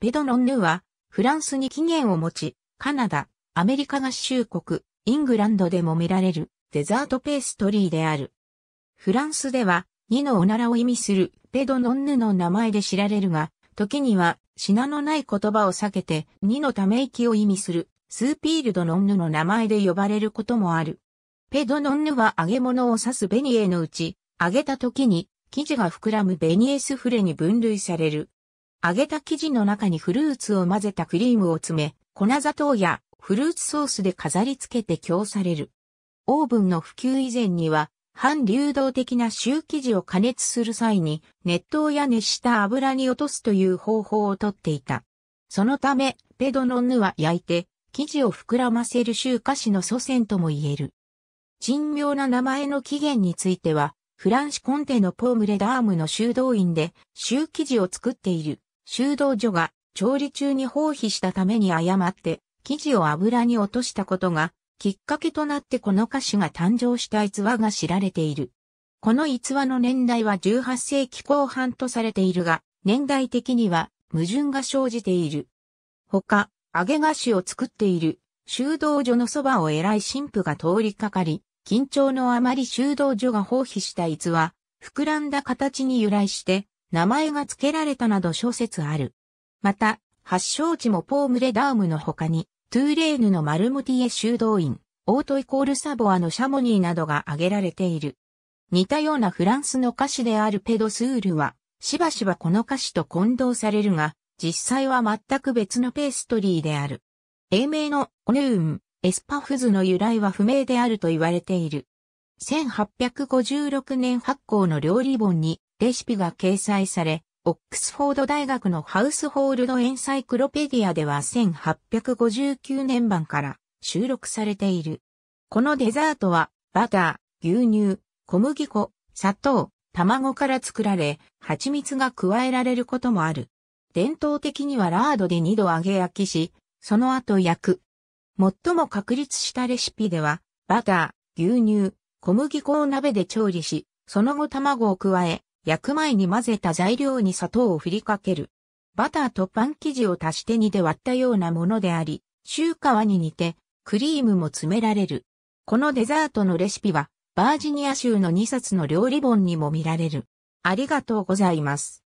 ペドロンヌは、フランスに起源を持ち、カナダ、アメリカ合衆国、イングランドでも見られるデザートペーストリーである。フランスでは、2のおならを意味するペドノンヌの名前で知られるが、時には品のない言葉を避けて2のため息を意味するスーピールドノンヌの名前で呼ばれることもある。ペドノンヌは揚げ物を指すベニエのうち、揚げた時に生地が膨らむベニエスフレに分類される。揚げた生地の中にフルーツを混ぜたクリームを詰め、粉砂糖やフルーツソースで飾り付けて供される。オーブンの普及以前には、反流動的なシュー生地を加熱する際に、熱湯や熱した油に落とすという方法をとっていた。そのため、ペドノンヌは焼いて、生地を膨らませるー菓子の祖先とも言える。珍妙な名前の起源については、フランシコンテのポームレダームの修道院で、シュー生地を作っている修道女が調理中に放棄したために誤って生地を油に落としたことがきっかけとなってこの歌詞が誕生した逸話が知られている。この逸話の年代は18世紀後半とされているが、年代的には矛盾が生じている。他、揚げ菓子を作っている修道女のそばを偉い神父が通りかかり、緊張のあまり修道女が放棄した逸話、膨らんだ形に由来して、名前が付けられたなど諸説ある。また、発祥地もポームレダームの他に、トゥーレーヌのマルムティエ修道院、オートイコールサボアのシャモニーなどが挙げられている。似たようなフランスの歌詞であるペドスールは、しばしばこの歌詞と混同されるが、実際は全く別のペーストリーである。英名のオヌーン、エスパフズの由来は不明であると言われている。1856年発行の料理本に、レシピが掲載され、オックスフォード大学のハウスホールドエンサイクロペディアでは1859年版から収録されている。このデザートは、バター、牛乳、小麦粉、砂糖、卵から作られ、蜂蜜が加えられることもある。伝統的にはラードで2度揚げ焼きし、その後焼く。最も確立したレシピでは、バター、牛乳、小麦粉を鍋で調理し、その後卵を加え、焼く前に混ぜた材料に砂糖を振りかける。バターとパン生地を足して煮で割ったようなものであり、中華に似て、クリームも詰められる。このデザートのレシピは、バージニア州の2冊の料理本にも見られる。ありがとうございます。